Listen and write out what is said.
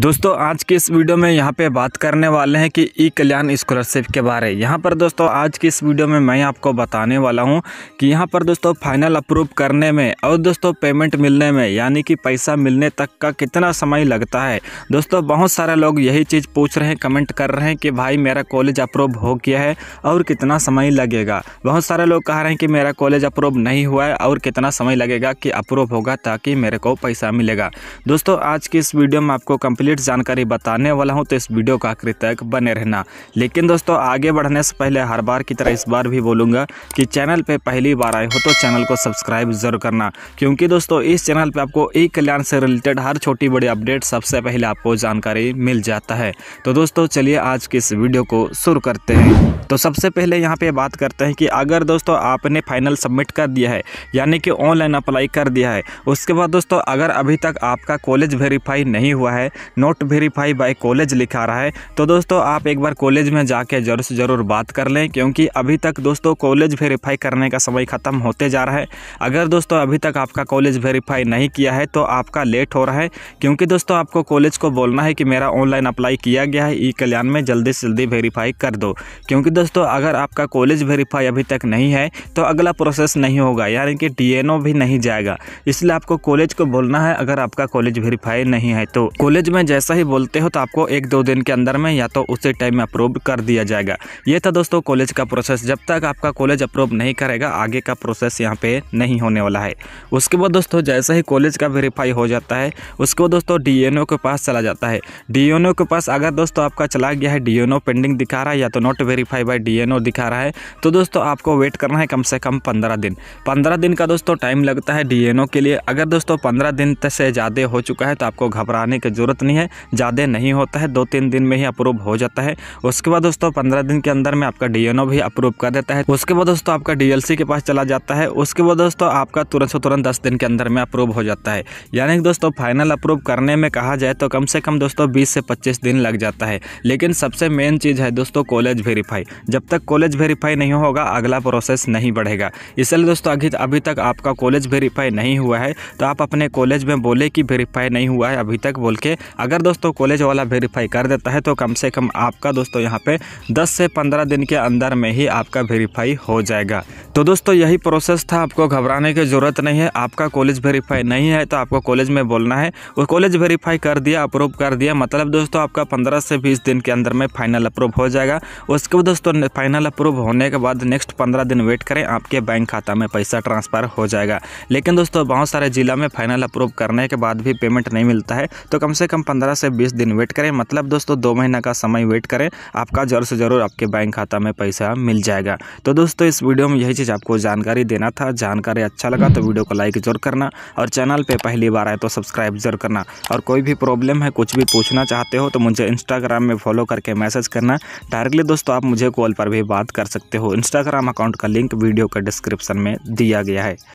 दोस्तों आज की इस वीडियो में यहाँ पे बात करने वाले हैं कि ई कल्याण स्कॉलरशिप के बारे यहाँ पर दोस्तों आज की इस वीडियो में मैं आपको बताने वाला हूँ कि यहाँ पर दोस्तों फाइनल अप्रूव करने में और दोस्तों पेमेंट मिलने में यानी कि पैसा मिलने तक का कितना समय लगता है दोस्तों बहुत सारे लोग यही चीज़ पूछ रहे हैं कमेंट कर रहे हैं कि भाई मेरा कॉलेज अप्रूव हो गया है और कितना समय लगेगा बहुत सारे लोग कह रहे हैं कि मेरा कॉलेज अप्रूव नहीं हुआ है और कितना समय लगेगा कि अप्रूव होगा ताकि मेरे को पैसा मिलेगा दोस्तों आज की इस वीडियो में आपको कंप्लीट कंप्लीट जानकारी बताने वाला हूँ तो इस वीडियो का आखिर तक बने रहना लेकिन दोस्तों आगे बढ़ने से पहले हर बार की तरह इस बार भी बोलूँगा कि चैनल पर पहली बार आए हो तो चैनल को सब्सक्राइब जरूर करना क्योंकि दोस्तों इस चैनल पर आपको ई कल्याण से रिलेटेड हर छोटी बड़ी अपडेट सबसे पहले आपको जानकारी मिल जाता है तो दोस्तों चलिए आज के इस वीडियो को शुरू करते हैं तो सबसे पहले यहाँ पे बात करते हैं कि अगर दोस्तों आपने फाइनल सबमिट कर दिया है यानी कि ऑनलाइन अप्लाई कर दिया है उसके बाद दोस्तों अगर अभी तक आपका कॉलेज वेरीफाई नहीं हुआ है नोट वेरीफाई बाय कॉलेज लिखा रहा है तो दोस्तों आप एक बार कॉलेज में जाके ज़रूर से ज़रूर बात कर लें क्योंकि अभी तक दोस्तों कॉलेज वेरीफाई करने का समय ख़त्म होते जा रहा है अगर दोस्तों अभी तक आपका कॉलेज वेरीफाई नहीं किया है तो आपका लेट हो रहा है क्योंकि दोस्तों आपको कॉलेज को बोलना है कि मेरा ऑनलाइन अप्लाई किया गया है ई कल्याण में जल्दी से जल्दी वेरीफाई कर दो क्योंकि दोस्तों अगर आपका कॉलेज वेरीफाई अभी तक नहीं है तो अगला प्रोसेस नहीं होगा यानी कि डी भी नहीं जाएगा इसलिए आपको कॉलेज को बोलना है अगर आपका कॉलेज वेरीफाई नहीं है तो कॉलेज में में जैसा ही बोलते हो तो आपको एक दो दिन के अंदर में या तो उसी टाइम में अप्रूव कर दिया जाएगा ये था दोस्तों कॉलेज का प्रोसेस जब तक आपका कॉलेज अप्रूव नहीं करेगा आगे का प्रोसेस यहाँ पे नहीं होने वाला है उसके बाद दोस्तों जैसा ही कॉलेज का वेरीफाई हो जाता है उसको दोस्तों डी के पास चला जाता है डी के पास अगर दोस्तों आपका चला गया है डी पेंडिंग दिखा रहा है या तो नॉट वेरीफाई बाई डी दिखा रहा है तो दोस्तों आपको वेट करना है कम से कम पंद्रह दिन पंद्रह दिन का दोस्तों टाइम लगता है डी के लिए अगर दोस्तों पंद्रह दिन से ज़्यादा हो चुका है तो आपको घबराने की जरूरत नहीं करनी है ज़्यादा नहीं होता है दो तीन दिन में ही अप्रूव हो जाता है उसके बाद दोस्तों पंद्रह दिन के अंदर में आपका डी भी अप्रूव कर देता है उसके बाद दोस्तों आपका डी के पास चला जाता है उसके बाद दोस्तों आपका तुरंत से तुरंत दस दिन के अंदर में अप्रूव हो जाता है यानी कि दोस्तों फाइनल अप्रूव करने में कहा जाए तो कम से कम दोस्तों बीस से पच्चीस दिन लग जाता है लेकिन सबसे मेन चीज़ है दोस्तों कॉलेज वेरीफाई जब तक कॉलेज वेरीफाई नहीं होगा अगला प्रोसेस नहीं बढ़ेगा इसलिए दोस्तों अभी अभी तक आपका कॉलेज वेरीफाई नहीं हुआ है तो आप अपने कॉलेज में बोले कि वेरीफाई नहीं हुआ है अभी तक बोल के अगर दोस्तों कॉलेज वाला वेरीफाई कर देता है तो कम से कम आपका दोस्तों यहाँ पे 10 से 15 दिन के अंदर में ही आपका वेरीफाई हो जाएगा तो दोस्तों यही प्रोसेस था आपको घबराने की ज़रूरत नहीं है आपका कॉलेज वेरीफाई नहीं है तो आपको कॉलेज में बोलना है वो कॉलेज वेरीफाई कर दिया अप्रूव कर दिया मतलब दोस्तों आपका पंद्रह से बीस दिन के अंदर में फाइनल अप्रूव हो जाएगा उसके बाद दोस्तों फाइनल अप्रूव होने के बाद नेक्स्ट पंद्रह दिन वेट करें आपके बैंक खाता में पैसा ट्रांसफ़र हो जाएगा लेकिन दोस्तों बहुत सारे ज़िला में फाइनल अप्रूव करने के बाद भी पेमेंट नहीं मिलता है तो कम से कम पंद्रह से बीस दिन वेट करें मतलब दोस्तों दो महीना का समय वेट करें आपका जरूर से ज़रूर आपके बैंक खाता में पैसा मिल जाएगा तो दोस्तों इस वीडियो में यही चीज़ आपको जानकारी देना था जानकारी अच्छा लगा तो वीडियो को लाइक जरूर करना और चैनल पर पहली बार आए तो सब्सक्राइब जरूर करना और कोई भी प्रॉब्लम है कुछ भी पूछना चाहते हो तो मुझे इंस्टाग्राम में फॉलो करके मैसेज करना डायरेक्टली दोस्तों आप मुझे कॉल पर भी बात कर सकते हो इंस्टाग्राम अकाउंट का लिंक वीडियो के डिस्क्रिप्शन में दिया गया है